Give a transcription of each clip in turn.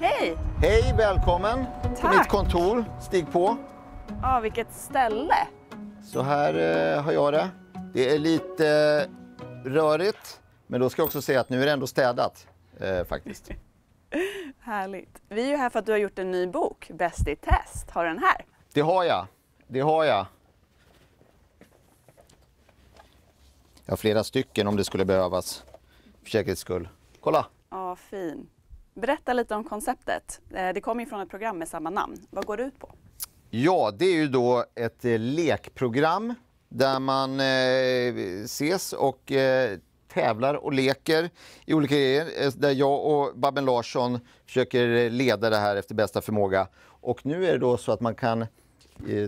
Hej! Hej, välkommen Tack. till mitt kontor. Stig på. Ja, vilket ställe. Så här eh, har jag det. Det är lite eh, rörigt, men då ska jag också säga att nu är det ändå städat eh, faktiskt. Härligt. Vi är ju här för att du har gjort en ny bok, Bäst i test. Har du den här? Det har jag. Det har jag. Jag har flera stycken om det skulle behövas för säkerhets skull. Kolla! Ja, fint. Berätta lite om konceptet. Eh, det kommer från ett program med samma namn. Vad går det ut på? Ja, det är ju då ett eh, lekprogram där man eh, ses och tävlar och leker i olika grejer. Där jag och Babben Larsson försöker leda det här efter bästa förmåga. Och nu är det då så att man kan,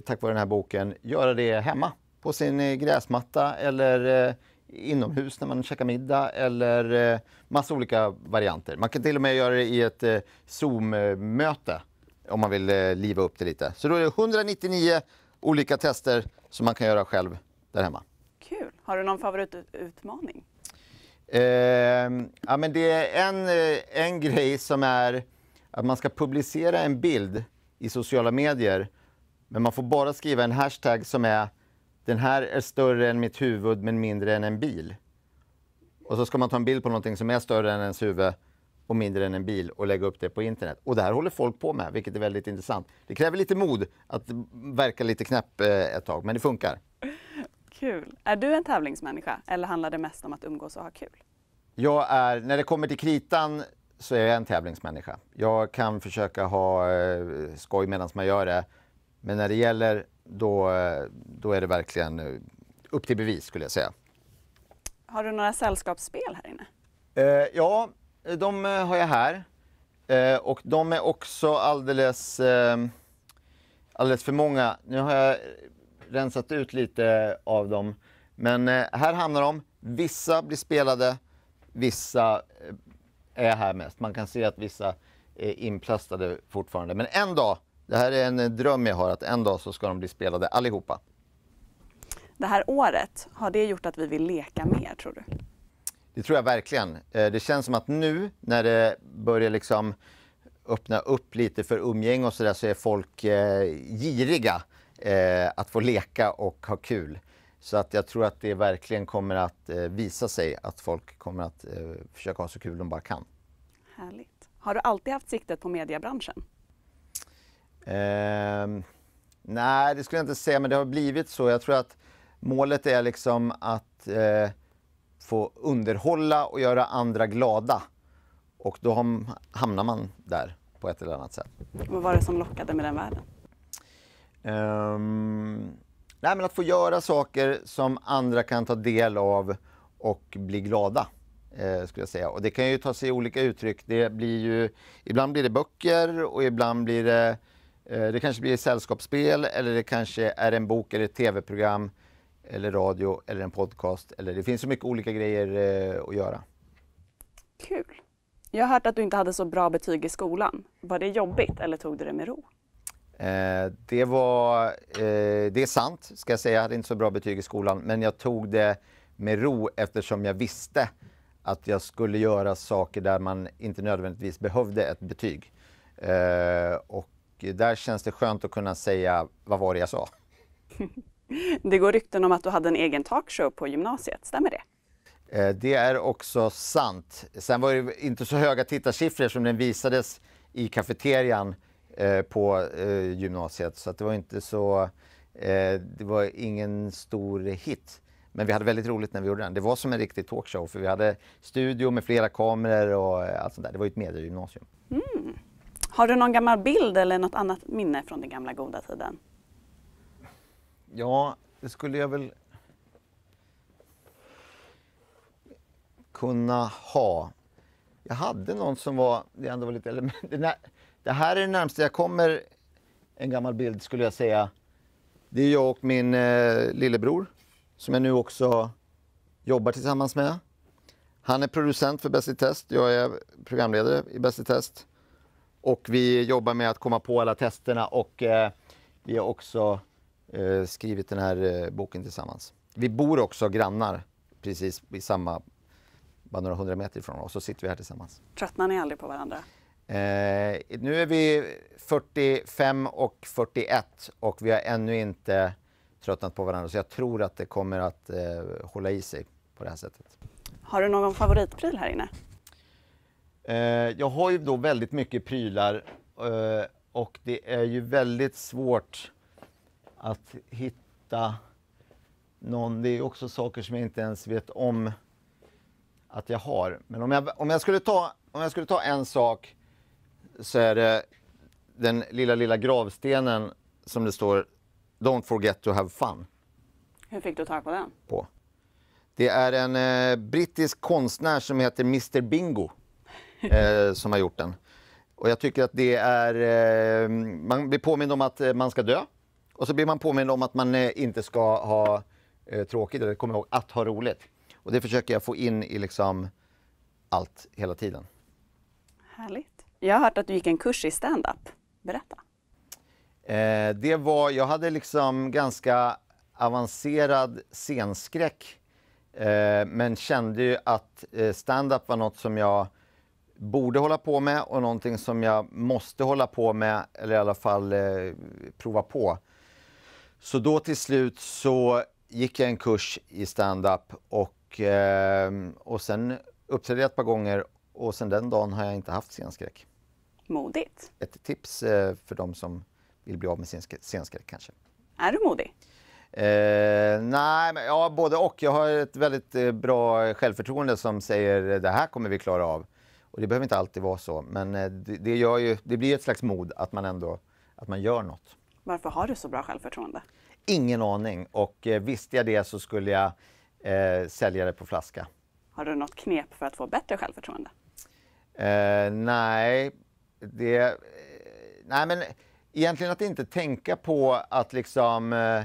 tack vare den här boken, göra det hemma. På sin gräsmatta eller inomhus när man käkar middag eller eh, massa olika varianter. Man kan till och med göra det i ett eh, Zoom-möte om man vill eh, liva upp det lite. Så då är det 199 olika tester som man kan göra själv där hemma. Kul! Har du någon favoritutmaning? Eh, ja, men det är en, en grej som är att man ska publicera en bild i sociala medier men man får bara skriva en hashtag som är den här är större än mitt huvud men mindre än en bil. Och så ska man ta en bild på någonting som är större än ens huvud och mindre än en bil och lägga upp det på internet. Och det här håller folk på med, vilket är väldigt intressant. Det kräver lite mod att verka lite knäpp eh, ett tag, men det funkar. Kul. Är du en tävlingsmänniska eller handlar det mest om att umgås och ha kul? Jag är, när det kommer till kritan så är jag en tävlingsmänniska. Jag kan försöka ha eh, skoj medan man gör det men när det gäller då, då är det verkligen eh, upp till bevis skulle jag säga. Har du några sällskapsspel här inne? Eh, ja, de eh, har jag här. Eh, och de är också alldeles, eh, alldeles för många. Nu har jag rensat ut lite av dem. Men eh, här hamnar de. Vissa blir spelade, vissa är här mest. Man kan se att vissa är inplastade fortfarande. Men en dag det här är en eh, dröm jag har att en dag så ska de bli spelade allihopa. Det här året, har det gjort att vi vill leka mer tror du? Det tror jag verkligen. Eh, det känns som att nu när det börjar liksom öppna upp lite för umgänge och sådär så är folk eh, giriga att få leka och ha kul. Så att jag tror att det verkligen kommer att visa sig att folk kommer att försöka ha så kul de bara kan. Härligt. Har du alltid haft siktet på mediebranschen? Eh, nej, det skulle jag inte säga, men det har blivit så. Jag tror att målet är liksom att eh, få underhålla och göra andra glada. Och då hamnar man där på ett eller annat sätt. Vad var det som lockade med den världen? Um, nej, men att få göra saker som andra kan ta del av och bli glada. Eh, skulle jag säga. Och det kan ju ta sig olika uttryck. Det blir ju, ibland blir det böcker och ibland blir det Eh, det kanske blir sällskapsspel eller det kanske är en bok eller ett tv-program eller radio eller en podcast. Eller det finns så mycket olika grejer eh, att göra. Kul. Jag har hört att du inte hade så bra betyg i skolan. Var det jobbigt eller tog du det med ro? Eh, det, var, eh, det är sant, ska jag säga. Jag hade inte så bra betyg i skolan, men jag tog det med ro eftersom jag visste att jag skulle göra saker där man inte nödvändigtvis behövde ett betyg. Eh, och där känns det skönt att kunna säga vad var det jag sa? Det går rykten om att du hade en egen talkshow på gymnasiet, stämmer det? Eh, det är också sant. Sen var det inte så höga tittarsiffror som den visades i kafeterian eh, på eh, gymnasiet så det var inte så... Det var ingen stor hit. Men vi hade väldigt roligt när vi gjorde den. Det var som en riktig talkshow för vi hade studio med flera kameror och allt sånt där. Det var ju ett mediegymnasium. Har du någon gammal bild eller något annat minne från den gamla goda tiden? Ja, det skulle jag väl kunna ha. Jag hade någon som var, det ändå var lite Det här är det närmaste jag kommer en gammal bild skulle jag säga. Det är jag och min eh, lillebror som jag nu också jobbar tillsammans med. Han är producent för Bäst i test, jag är programledare i Bäst i test. Och vi jobbar med att komma på alla testerna och eh, vi har också eh, skrivit den här eh, boken tillsammans. Vi bor också grannar precis i samma, bara några hundra meter ifrån och så sitter vi här tillsammans. Tröttnar ni aldrig på varandra? Eh, nu är vi 45 och 41 och vi har ännu inte tröttnat på varandra så jag tror att det kommer att eh, hålla i sig på det här sättet. Har du någon favoritpryl här inne? Eh, jag har ju då väldigt mycket prylar eh, och det är ju väldigt svårt att hitta någon. Det är också saker som jag inte ens vet om att jag har. Men om jag, om jag, skulle, ta, om jag skulle ta en sak så är det den lilla, lilla gravstenen som det står Don't forget to have fun. Hur fick du tag på den? På. Det är en eh, brittisk konstnär som heter Mr Bingo. eh, som har gjort den. Och jag tycker att det är... Eh, man blir påmind om att eh, man ska dö. Och så blir man påmind om att man eh, inte ska ha eh, tråkigt, eller kom ihåg, att ha roligt. Och det försöker jag få in i liksom allt hela tiden. Härligt. Jag har hört att du gick en kurs i stand-up. Berätta. Eh, det var, jag hade liksom ganska avancerad scenskräck eh, men kände ju att eh, stand-up var något som jag borde hålla på med och någonting som jag måste hålla på med eller i alla fall eh, prova på. Så då till slut så gick jag en kurs i stand-up och, eh, och sen uppträdde jag ett par gånger och sen den dagen har jag inte haft scenskräck. Modigt. Ett tips eh, för de som vill bli av med sin scenskräck kanske. Är du modig? Eh, nej, men, ja, både och. Jag har ett väldigt eh, bra självförtroende som säger det här kommer vi klara av. Och det behöver inte alltid vara så, men eh, det, det, ju, det blir ett slags mod att man ändå att man gör något. Varför har du så bra självförtroende? Ingen aning och eh, visste jag det så skulle jag eh, sälja det på flaska. Har du något knep för att få bättre självförtroende? Eh, nej, det... Eh, nej men egentligen att inte tänka på att liksom... Eh,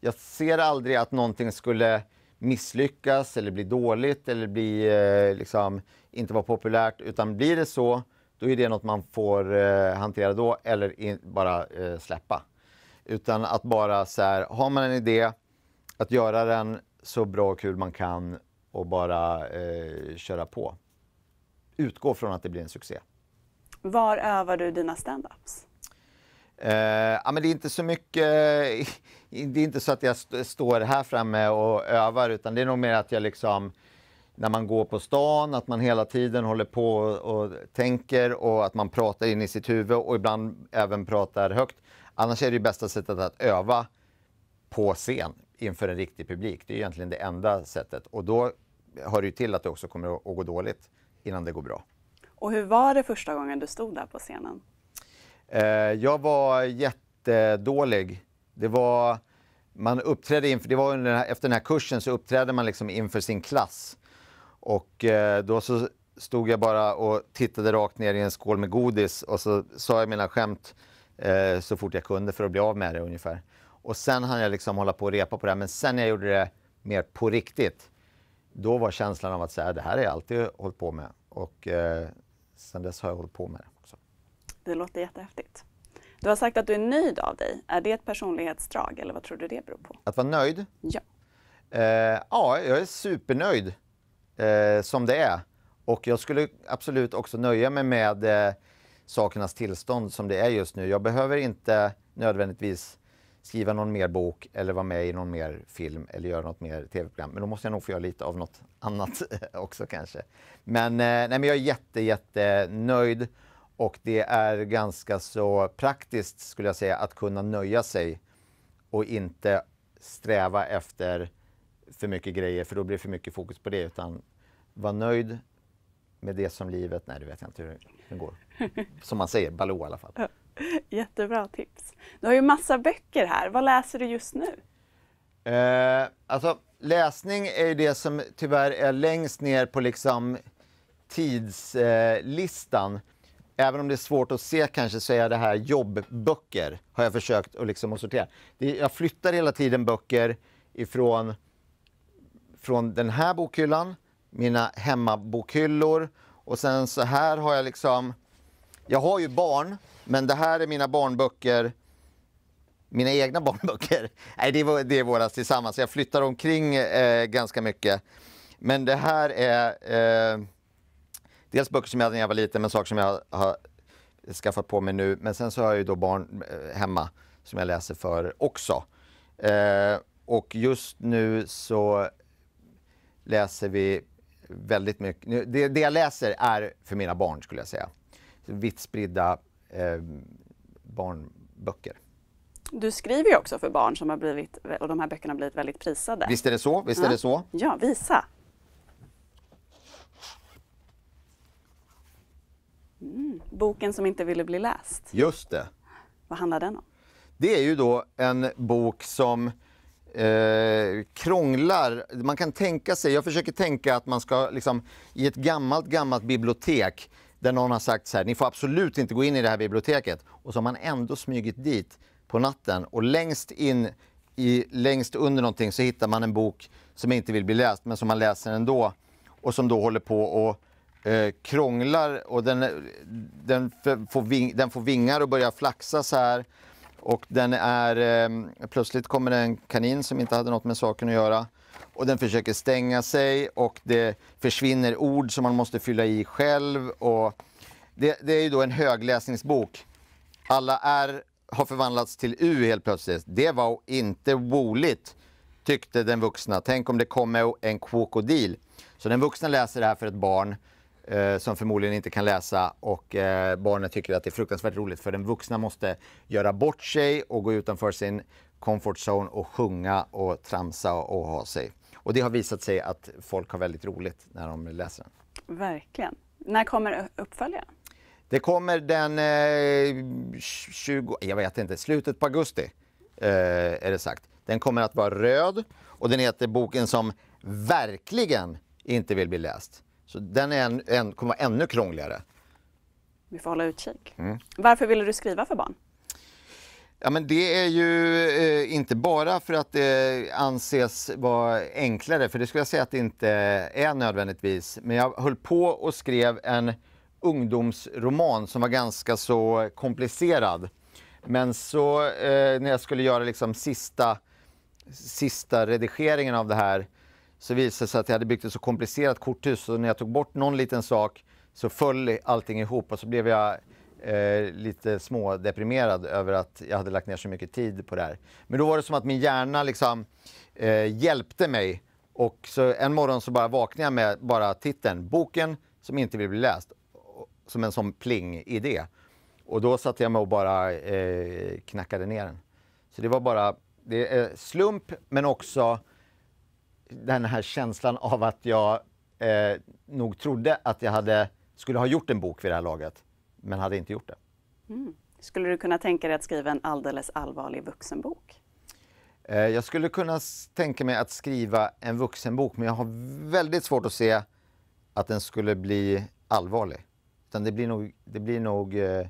jag ser aldrig att någonting skulle misslyckas eller bli dåligt eller blir, eh, liksom, inte vara populärt. Utan blir det så, då är det något man får eh, hantera då eller in, bara eh, släppa. Utan att bara så här, har man en idé, att göra den så bra och kul man kan och bara eh, köra på. Utgå från att det blir en succé. Var övar du dina standups? Uh, ja, men det är inte så mycket, det är inte så att jag st står här framme och övar utan det är nog mer att jag liksom när man går på stan, att man hela tiden håller på och, och tänker och att man pratar in i sitt huvud och ibland även pratar högt. Annars är det bästa sättet att öva på scen inför en riktig publik. Det är egentligen det enda sättet och då hör det ju till att det också kommer att gå dåligt innan det går bra. Och hur var det första gången du stod där på scenen? Eh, jag var jättedålig. Det var, man uppträdde inför, det var under den här, efter den här kursen så uppträdde man liksom inför sin klass. Och eh, då så stod jag bara och tittade rakt ner i en skål med godis och så sa jag mina skämt eh, så fort jag kunde för att bli av med det ungefär. Och sen hann jag liksom hålla på och repa på det här. Men sen när jag gjorde det mer på riktigt, då var känslan av att säga det här har jag alltid hållit på med. Och eh, sen dess har jag hållit på med det. Det låter jättehäftigt. Du har sagt att du är nöjd av dig. Är det ett personlighetsdrag eller vad tror du det beror på? Att vara nöjd? Ja. Eh, ja, jag är supernöjd eh, som det är. Och jag skulle absolut också nöja mig med eh, sakernas tillstånd som det är just nu. Jag behöver inte nödvändigtvis skriva någon mer bok eller vara med i någon mer film eller göra något mer tv-program. Men då måste jag nog få göra lite av något annat också kanske. Men, eh, nej, men jag är jätte, jätte nöjd och det är ganska så praktiskt skulle jag säga att kunna nöja sig och inte sträva efter för mycket grejer för då blir det för mycket fokus på det utan var nöjd med det som livet, nej det vet jag inte hur det går. Som man säger, Baloo i alla fall. Jättebra tips. Du har ju massa böcker här, vad läser du just nu? Eh, alltså läsning är ju det som tyvärr är längst ner på liksom tidslistan. Eh, även om det är svårt att se kanske, så är det här jobbböcker. Har jag försökt att, liksom att sortera. Jag flyttar hela tiden böcker ifrån från den här bokhyllan, mina hemmabokhyllor och sen så här har jag liksom... Jag har ju barn, men det här är mina barnböcker. Mina egna barnböcker. Nej, det är, det är våra tillsammans. Jag flyttar omkring eh, ganska mycket. Men det här är... Eh, dels böcker som jag hade när jag var liten, men saker som jag har skaffat på mig nu. Men sen så har jag ju då barn eh, hemma som jag läser för också. Eh, och just nu så läser vi väldigt mycket. Det, det jag läser är för mina barn skulle jag säga. Vitt spridda eh, barnböcker. Du skriver ju också för barn som har blivit, och de här böckerna har blivit väldigt prisade. Visst är det så? Visst ja. är det så? Ja, visa. Mm. Boken som inte ville bli läst. Just det. Vad handlar den om? Det är ju då en bok som eh, krånglar. Man kan tänka sig, jag försöker tänka att man ska liksom, i ett gammalt, gammalt bibliotek där någon har sagt så här, ni får absolut inte gå in i det här biblioteket. Och så har man ändå smugit dit på natten och längst in, i, längst under någonting så hittar man en bok som inte vill bli läst men som man läser ändå och som då håller på att eh, krånglar och den, den, får ving, den får vingar och börjar flaxa så här. Och den är, eh, plötsligt kommer det en kanin som inte hade något med saken att göra. Och den försöker stänga sig och det försvinner ord som man måste fylla i själv. Och det, det är ju då en högläsningsbok. Alla R har förvandlats till U helt plötsligt. Det var inte roligt, tyckte den vuxna. Tänk om det kommer en krokodil. Så den vuxna läser det här för ett barn eh, som förmodligen inte kan läsa och eh, barnen tycker att det är fruktansvärt roligt för den vuxna måste göra bort sig och gå utanför sin comfort zone och sjunga och tramsa och, ha sig. Och det har visat sig att folk har väldigt roligt när de läser den. Verkligen. När kommer uppföljaren? Det kommer den eh, 20, jag vet inte, slutet på augusti eh, är det sagt. Den kommer att vara röd och den heter Boken som verkligen inte vill bli läst. Så den är en, en, kommer vara ännu krångligare. Vi får hålla utkik. Mm. Varför ville du skriva för barn? Ja, men det är ju eh, inte bara för att det anses vara enklare, för det skulle jag säga att det inte är nödvändigtvis. Men jag höll på och skrev en ungdomsroman som var ganska så komplicerad. Men så eh, när jag skulle göra liksom sista, sista redigeringen av det här så visade det sig att jag hade byggt ett så komplicerat korthus så när jag tog bort någon liten sak så föll allting ihop och så blev jag eh, lite smådeprimerad över att jag hade lagt ner så mycket tid på det här. Men då var det som att min hjärna liksom, eh, hjälpte mig och så en morgon så bara vaknade jag med bara titeln Boken som inte vill bli läst. Som en sån pling-idé. Och då satte jag mig och bara eh, knackade ner den. Så det var bara det är slump men också den här känslan av att jag eh, nog trodde att jag hade, skulle ha gjort en bok vid det här laget, men hade inte gjort det. Mm. Skulle du kunna tänka dig att skriva en alldeles allvarlig vuxenbok? Eh, jag skulle kunna tänka mig att skriva en vuxenbok, men jag har väldigt svårt att se att den skulle bli allvarlig. Utan det blir nog, det blir nog eh,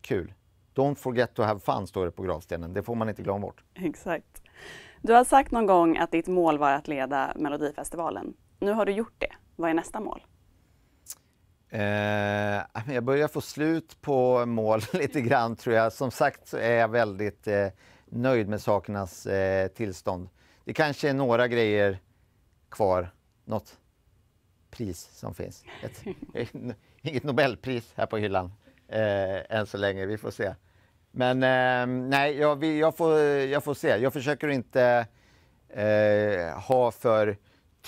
kul. Don't forget to have fun, står det på gravstenen. Det får man inte glömma bort. Exakt. Du har sagt någon gång att ditt mål var att leda Melodifestivalen. Nu har du gjort det. Vad är nästa mål? Eh, jag börjar få slut på mål lite grann tror jag. Som sagt så är jag väldigt eh, nöjd med sakernas eh, tillstånd. Det kanske är några grejer kvar. Något pris som finns. Ett, inget Nobelpris här på hyllan eh, än så länge. Vi får se. Men eh, nej, jag, jag, får, jag får se. Jag försöker inte eh, ha för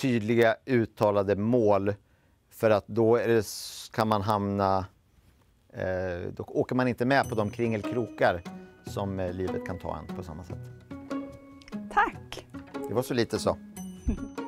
tydliga uttalade mål för att då det, kan man hamna... Eh, då åker man inte med på de kringelkrokar som eh, livet kan ta en på samma sätt. Tack! Det var så lite så.